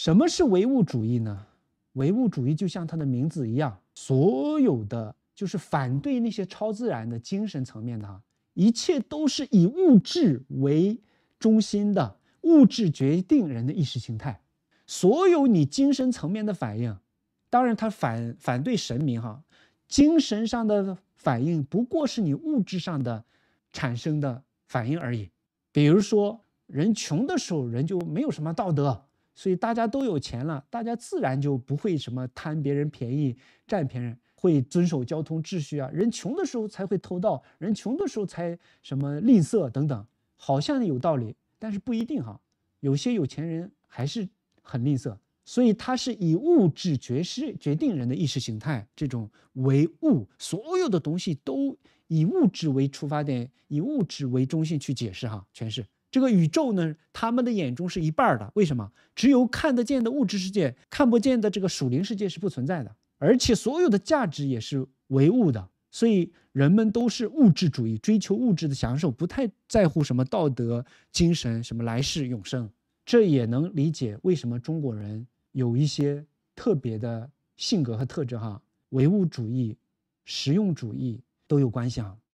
什么是唯物主义呢？唯物主义就像它的名字一样，所有的就是反对那些超自然的精神层面的，一切都是以物质为中心的，物质决定人的意识形态。所有你精神层面的反应，当然他反反对神明哈，精神上的反应不过是你物质上的产生的反应而已。比如说，人穷的时候，人就没有什么道德。所以大家都有钱了，大家自然就不会什么贪别人便宜、占别人，会遵守交通秩序啊。人穷的时候才会偷盗，人穷的时候才什么吝啬等等，好像有道理，但是不一定哈。有些有钱人还是很吝啬，所以他是以物质决失决定人的意识形态，这种唯物，所有的东西都以物质为出发点，以物质为中心去解释哈，诠释。这个宇宙呢，他们的眼中是一半的。为什么？只有看得见的物质世界，看不见的这个属灵世界是不存在的。而且所有的价值也是唯物的，所以人们都是物质主义，追求物质的享受，不太在乎什么道德、精神、什么来世永生。这也能理解为什么中国人有一些特别的性格和特征哈，唯物主义、实用主义都有关系啊。